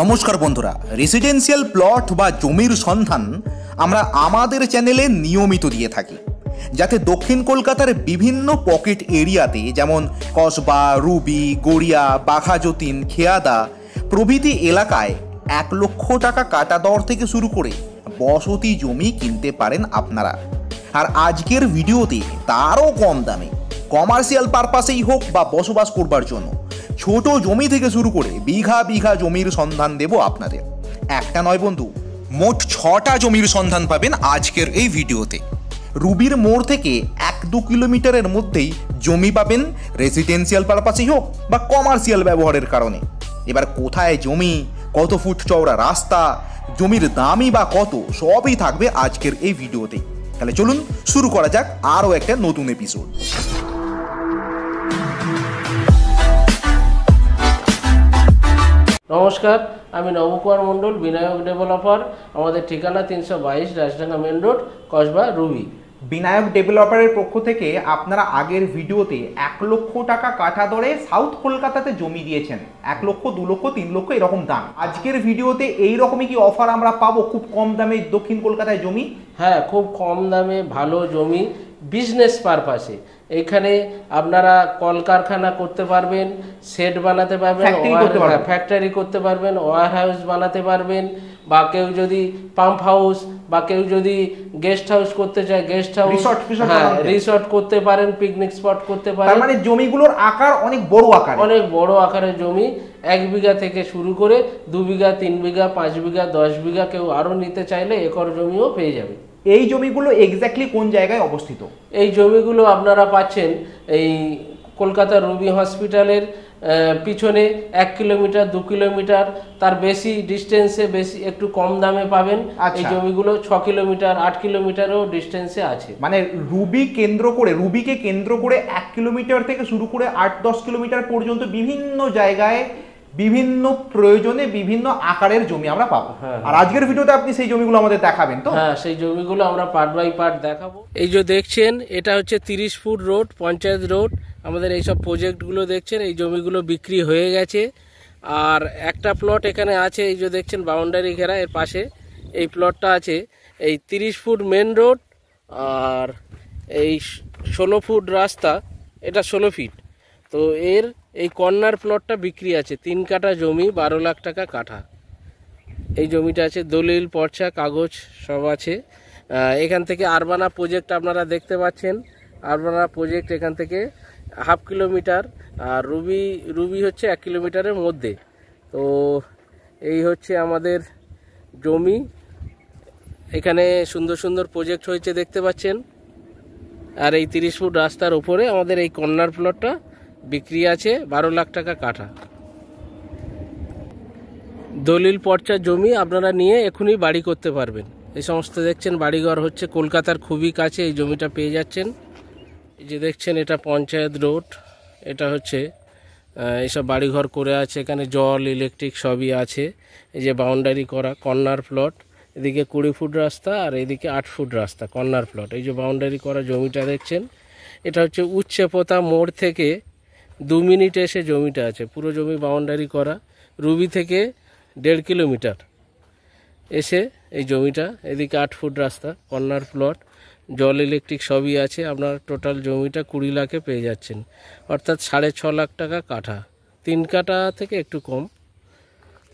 নমস্কার বন্ধুরা residential plot বা জমির সন্ধান আমরা আমাদের চ্যানেলে নিয়মিত দিয়ে থাকি যাতে দক্ষিণ কলকাতার বিভিন্ন পকেট এরিয়াতে যেমন কসবা রুবি গড়িয়া বাঘাযতীন খেয়াদা প্রভৃতি এলাকায় এক লক্ষ টাকা কাটা দর থেকে শুরু করে বসতি জমি কিনতে পারেন আপনারা আর আজকের ভিডিওতে তারও কম দামে কমার্শিয়াল পারপাসেই হোক বা বসবাস করবার জন্য ছোট জমি থেকে শুরু করে বিঘা বিঘা জমির সন্ধান দেব আপনাদের একটা নয় বন্ধু মোট ছটা জমির সন্ধান পাবেন আজকের এই ভিডিওতে রুবির মোড় থেকে এক দু কিলোমিটারের মধ্যেই জমি পাবেন রেসিডেন্সিয়াল পারপাসেই হোক বা কমার্শিয়াল ব্যবহারের কারণে এবার কোথায় জমি কত ফুট চওড়া রাস্তা জমির দামই বা কত সবই থাকবে আজকের এই ভিডিওতে তাহলে চলুন শুরু করা যাক আরও একটা নতুন এপিসোড নমস্কার আমি নবকুমার মণ্ডল বিনায়ক ডেভেলপার আমাদের ঠিকানা তিনশো বাইশ রাজডাঙ্গা মেন রোড কসবা রুবি বিনায়ক ডেভেলপারের পক্ষ থেকে আপনারা আগের ভিডিওতে এক লক্ষ টাকা কাঠা দরে সাউথ কলকাতাতে জমি দিয়েছেন এক লক্ষ দু লক্ষ তিন লক্ষ এরকম দাম আজকের ভিডিওতে এই রকমই কি অফার আমরা পাবো খুব কম দামে দক্ষিণ কলকাতায় জমি হ্যাঁ খুব কম দামে ভালো জমি বিজনেস পারপাসে এখানে আপনারা কলকারখানা করতে পারবেন শেড বানাতে পারবেন ফ্যাক্টরি করতে পারবেন ওয়ার হাউস বানাতে পারবেন বা কেউ যদি পাম্প হাউস বা কেউ যদি গেস্ট হাউস করতে চায় গেস্ট হাউস হ্যাঁ রিসর্ট করতে পারেন পিকনিক স্পট করতে পারেন মানে জমিগুলোর আকার অনেক বড় আকার অনেক বড় আকারের জমি এক বিঘা থেকে শুরু করে দু বিঘা তিন বিঘা পাঁচ বিঘা দশ বিঘা কেউ আরও নিতে চাইলে একর জমিও পেয়ে যাবে এই জমিগুলো এক্স্যাক্টলি কোন জায়গায় অবস্থিত এই জমিগুলো আপনারা পাচ্ছেন এই কলকাতার রুবি হসপিটালের পিছনে এক কিলোমিটার দু কিলোমিটার তার বেশি ডিস্টেন্সে বেশি একটু কম দামে পাবেন এই আচ্ছা। জমিগুলো ছ কিলোমিটার আট কিলোমিটারও ডিস্টেন্সে আছে মানে রুবি কেন্দ্র করে রুবিকে কেন্দ্র করে এক কিলোমিটার থেকে শুরু করে আট দশ কিলোমিটার পর্যন্ত বিভিন্ন জায়গায় বিভিন্ন প্রয়োজনে বিভিন্ন আকারের জমি আমরা পাবো হ্যাঁ, হ্যাঁ। আর আজকের ভিডিওতে আপনি সেই জমিগুলো আমাদের দেখাবেন তো হ্যাঁ সেই জমিগুলো আমরা পার্ট বাই পার্ট দেখাবো এই যে দেখছেন এটা হচ্ছে তিরিশ ফুট রোড পঞ্চায়েত রোড আমাদের এইসব প্রজেক্টগুলো দেখছেন এই জমিগুলো বিক্রি হয়ে গেছে আর একটা প্লট এখানে আছে এই যে দেখছেন বাউন্ডারি ঘেরা এর পাশে এই প্লটটা আছে এই তিরিশ ফুট মেন রোড আর এই ষোলো ফুট রাস্তা এটা ষোলো ফিট তো এর এই কর্নার প্লটটা বিক্রি আছে তিন কাটা জমি বারো লাখ টাকা কাঠা এই জমিটা আছে দলিল পর্চা কাগজ সব আছে এখান থেকে আরবানা প্রজেক্ট আপনারা দেখতে পাচ্ছেন আরবানা প্রজেক্ট এখান থেকে হাফ কিলোমিটার আর রুবি রুবি হচ্ছে এক কিলোমিটারের মধ্যে তো এই হচ্ছে আমাদের জমি এখানে সুন্দর সুন্দর প্রজেক্ট হয়েছে দেখতে পাচ্ছেন আর এই তিরিশ ফুট রাস্তার উপরে আমাদের এই কর্নার প্লটটা বিক্রি আছে বারো লাখ টাকা কাঠা দলিল পর্চা জমি আপনারা নিয়ে এখনই বাড়ি করতে পারবেন এই সমস্ত দেখছেন বাড়িঘর হচ্ছে কলকাতার খুবই কাছে এই জমিটা পেয়ে যাচ্ছেন এই যে দেখছেন এটা পঞ্চায়েত রোড এটা হচ্ছে এইসব বাড়িঘর করে আছে এখানে জল ইলেকট্রিক সবই আছে এই যে বাউন্ডারি করা কর্নার প্লট এদিকে কুড়ি ফুট রাস্তা আর এদিকে আট ফুট রাস্তা কর্নার প্লট এই যে বাউন্ডারি করা জমিটা দেখছেন এটা হচ্ছে উচ্চেপোতা মোড় থেকে দু মিনিটে সে জমিটা আছে পুরো জমি বাউন্ডারি করা রুবি থেকে দেড় কিলোমিটার এসে এই জমিটা এদিকে আট ফুট রাস্তা কর্নার প্লট জল ইলেকট্রিক সবই আছে আপনার টোটাল জমিটা কুড়ি লাখে পেয়ে যাচ্ছেন অর্থাৎ সাড়ে ছ লাখ টাকা কাঠা তিন কাঠা থেকে একটু কম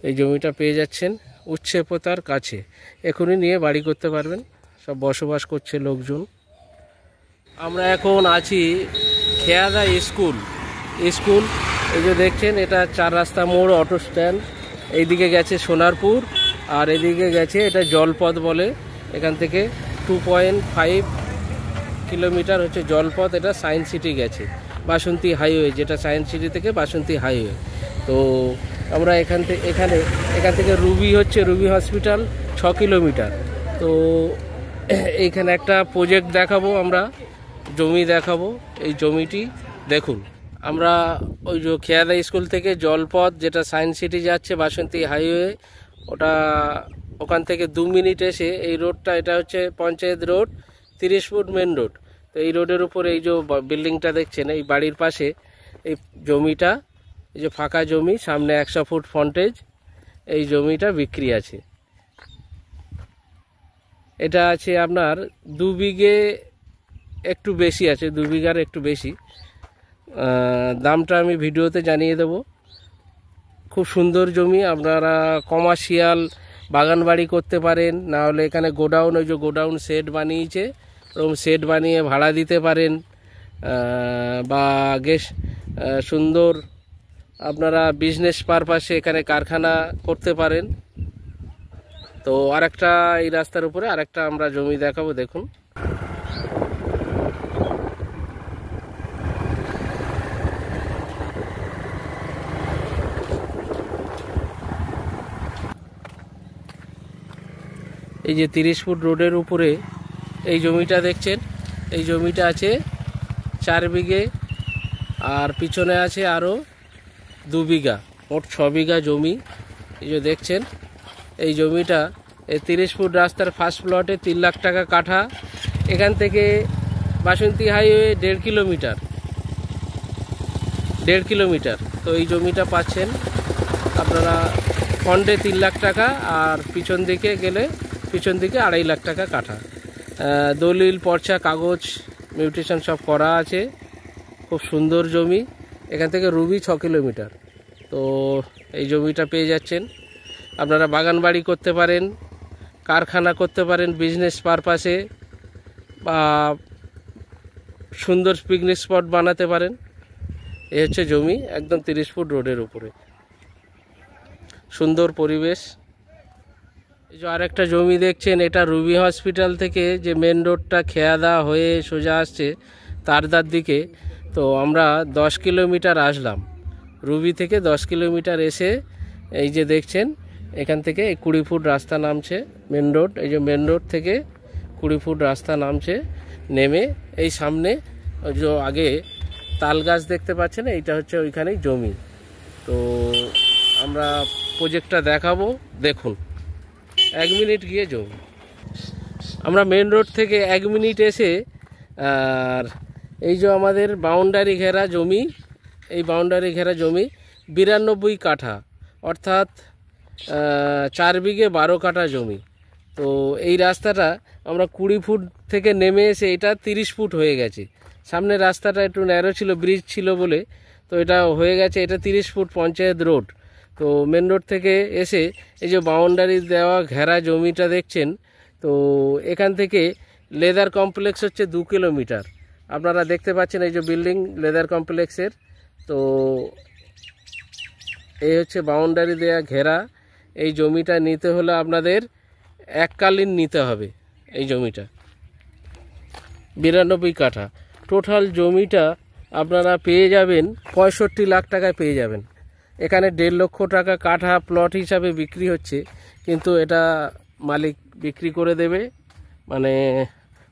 এই জমিটা পেয়ে যাচ্ছেন উচ্ছেপতার কাছে এখনই নিয়ে বাড়ি করতে পারবেন সব বসবাস করছে লোকজন আমরা এখন আছি খেয়াদা স্কুল স্কুল এই যে দেখছেন এটা চার রাস্তা মোড় অটো স্ট্যান্ড এইদিকে গেছে সোনারপুর আর এদিকে গেছে এটা জলপথ বলে এখান থেকে টু পয়েন্ট ফাইভ কিলোমিটার হচ্ছে জলপথ এটা সায়েন্স সিটি গেছে বাসন্তী হাইওয়ে যেটা সায়েন্স সিটি থেকে বাসন্তী হাইওয়ে তো আমরা এখান থেকে এখানে এখান থেকে রুবি হচ্ছে রুবি হসপিটাল ছ কিলোমিটার তো এইখানে একটা প্রজেক্ট দেখাবো আমরা জমি দেখাবো এই জমিটি দেখুন আমরা ওই যে খেয়াদা স্কুল থেকে জলপথ যেটা সায়েন্স সিটি যাচ্ছে বাসন্তী হাইওয়ে ওটা ওখান থেকে দু মিনিট এসে এই রোডটা এটা হচ্ছে পঞ্চায়েত রোড তিরিশ ফুট মেন রোড তো এই রোডের উপর এই যে বিল্ডিংটা দেখছেন এই বাড়ির পাশে এই জমিটা এই যে ফাঁকা জমি সামনে একশো ফুট ফন্টেজ এই জমিটা বিক্রি আছে এটা আছে আপনার দু বিঘে একটু বেশি আছে দু বিঘার একটু বেশি দামটা আমি ভিডিওতে জানিয়ে দেব খুব সুন্দর জমি আপনারা কমার্শিয়াল বাগান বাড়ি করতে পারেন না হলে এখানে গোডাউন ওই যে গোডাউন সেট বানিয়েছে ওরকম সেট বানিয়ে ভাড়া দিতে পারেন বা গেস সুন্দর আপনারা বিজনেস পারপাসে এখানে কারখানা করতে পারেন তো আরেকটা এই রাস্তার উপরে আরেকটা আমরা জমি দেখাবো দেখুন এই যে তিরিশ ফুট রোডের উপরে এই জমিটা দেখছেন এই জমিটা আছে চার বিঘে আর পিছনে আছে আরও দু বিঘা মোট ছ বিঘা জমি এই যে দেখছেন এই জমিটা এই তিরিশ ফুট রাস্তার ফার্স্ট প্লটে তিন লাখ টাকা কাঠা এখান থেকে বাসন্তী হাইওয়ে দেড় কিলোমিটার দেড় কিলোমিটার তো এই জমিটা পাচ্ছেন আপনারা ফন্ডে তিন লাখ টাকা আর পিছন দিকে গেলে পিছন দিকে আড়াই লাখ টাকা কাঠা দলিল পর্চা কাগজ মিউটেশন সব করা আছে খুব সুন্দর জমি এখান থেকে রুবি ছ কিলোমিটার তো এই জমিটা পেয়ে যাচ্ছেন আপনারা বাগান বাড়ি করতে পারেন কারখানা করতে পারেন বিজনেস পারপাসে বা সুন্দর পিকনিক স্পট বানাতে পারেন এ হচ্ছে জমি একদম তিরিশ ফুট রোডের উপরে সুন্দর পরিবেশ এই যে আরেকটা জমি দেখছেন এটা রুবি হসপিটাল থেকে যে মেন রোডটা খেয়াদা হয়ে সোজা আসছে তারদার দিকে তো আমরা দশ কিলোমিটার আসলাম রুবি থেকে দশ কিলোমিটার এসে এই যে দেখছেন এখান থেকে কুড়ি ফুট রাস্তা নামছে মেন রোড এই যে মেন রোড থেকে কুড়ি ফুট রাস্তা নামছে নেমে এই সামনে যে আগে তাল গাছ দেখতে পাচ্ছেন এইটা হচ্ছে ওইখানেই জমি তো আমরা প্রজেক্টটা দেখাবো দেখুন এক মিনিট গিয়ে জমি আমরা মেন রোড থেকে এক মিনিট এসে আর এই যে আমাদের বাউন্ডারি ঘেরা জমি এই বাউন্ডারি ঘেরা জমি বিরানব্বই কাঠা অর্থাৎ চার বিঘে বারো কাঠা জমি তো এই রাস্তাটা আমরা কুড়ি ফুট থেকে নেমে এসে এটা তিরিশ ফুট হয়ে গেছে সামনে রাস্তাটা একটু ন্যারো ছিল ব্রিজ ছিল বলে তো এটা হয়ে গেছে এটা তিরিশ ফুট পঞ্চায়েত রোড তো মেন রোড থেকে এসে এই যে বাউন্ডারি দেওয়া ঘেরা জমিটা দেখছেন তো এখান থেকে লেদার কমপ্লেক্স হচ্ছে দু কিলোমিটার আপনারা দেখতে পাচ্ছেন এই যে বিল্ডিং লেদার কমপ্লেক্সের তো এই হচ্ছে বাউন্ডারি দেয়া ঘেরা এই জমিটা নিতে হলে আপনাদের এককালীন নিতে হবে এই জমিটা বিরানব্বই কাঠা টোটাল জমিটা আপনারা পেয়ে যাবেন পঁয়ষট্টি লাখ টাকায় পেয়ে যাবেন এখানে দেড় লক্ষ টাকা কাঠা প্লট হিসাবে বিক্রি হচ্ছে কিন্তু এটা মালিক বিক্রি করে দেবে মানে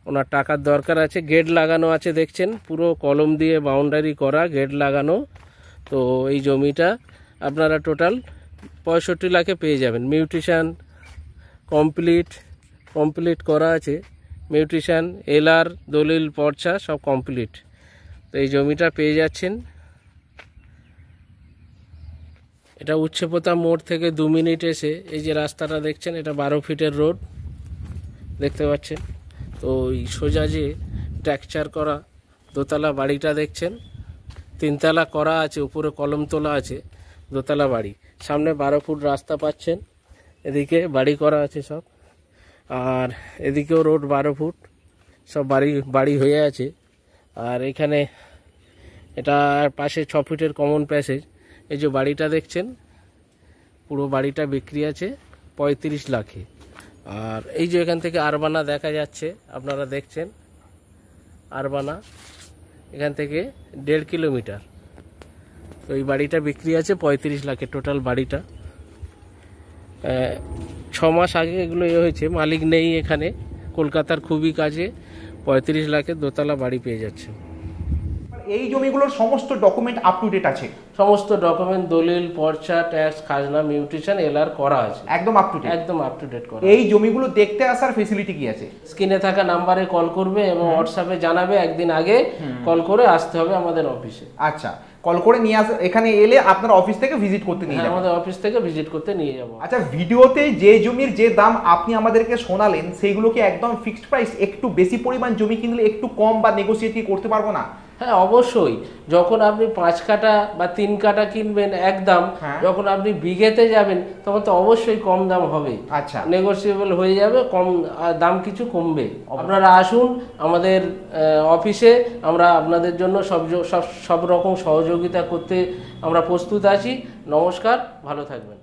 ওনার টাকার দরকার আছে গেট লাগানো আছে দেখছেন পুরো কলম দিয়ে বাউন্ডারি করা গেট লাগানো তো এই জমিটা আপনারা টোটাল পঁয়ষট্টি লাখে পেয়ে যাবেন মিউট্রিশান কমপ্লিট কমপ্লিট করা আছে মিউট্রিশান এলার দলিল পর্চা সব কমপ্লিট তো এই জমিটা পেয়ে যাচ্ছেন এটা উচ্ছেপতা মোড় থেকে দু মিনিট এসে এই যে রাস্তাটা দেখছেন এটা বারো ফিটের রোড দেখতে পাচ্ছেন তো ওই সোজা যে ট্র্যাকচার করা দোতলা বাড়িটা দেখছেন তিনতলা করা আছে উপরে কলম তোলা আছে দোতলা বাড়ি সামনে বারো ফুট রাস্তা পাচ্ছেন এদিকে বাড়ি করা আছে সব আর এদিকেও রোড বারো ফুট সব বাড়ি বাড়ি হয়ে আছে আর এখানে এটা পাশে ছ ফুটের কমন প্যাসেজ এই যে বাড়িটা দেখছেন পুরো বাড়িটা বিক্রি আছে ৩৫ লাখে আর এই যে এখান থেকে আরবানা দেখা যাচ্ছে আপনারা দেখছেন আরবানা এখান থেকে দেড় কিলোমিটার তো এই বাড়িটা বিক্রি আছে পঁয়ত্রিশ লাখে টোটাল বাড়িটা ছ মাস আগে এগুলো এ হয়েছে মালিক নেই এখানে কলকাতার খুবই কাজে পঁয়ত্রিশ লাখে দোতলা বাড়ি পেয়ে যাচ্ছে এই জমিগুলোর সমস্ত ডকুমেন্ট আপ টু ডেট আছে সমস্ত ডকুমেন্ট দলিল পর্চা ট্যাক্স খাজনা মিউটেশন এলআর করা আছে একদম আপ টু ডেট একদম আপ টু ডেট করা এই জমিগুলো দেখতে আসার ফেসিলিটি কি আছে স্ক্রিনে থাকা নাম্বারে কল করবে এবং হোয়াটসঅ্যাপে জানাবে একদিন আগে কল করে আসতে হবে আমাদের অফিসে আচ্ছা কল করে নিয়ে আস এখানে এলে আপনার অফিস থেকে ভিজিট করতে নিয়ে হ্যাঁ, যাবো আমাদের অফিস থেকে ভিজিট করতে নিয়ে যাবো আচ্ছা ভিডিওতে যে জমির যে দাম আপনি আমাদেরকে শোনালেন সেইগুলোকে একদম ফিক্সড প্রাইস একটু বেশি পরিমাণ জমি কিনলে একটু কম বা নেগোসিয়েট করতে পারবো না হ্যাঁ অবশ্যই যখন আপনি পাঁচ কাটা বা তিন কাটা কিনবেন এক দাম হ্যাঁ। যখন আপনি বিঘেতে যাবেন তখন তো অবশ্যই কম দাম হবে আচ্ছা নেগোসিয়েবল হয়ে যাবে কম দাম কিছু কমবে আপনারা আসুন আমাদের অফিসে আমরা আপনাদের জন্য সব সব রকম সহযোগিতা করতে আমরা প্রস্তুত আছি নমস্কার ভালো থাকবেন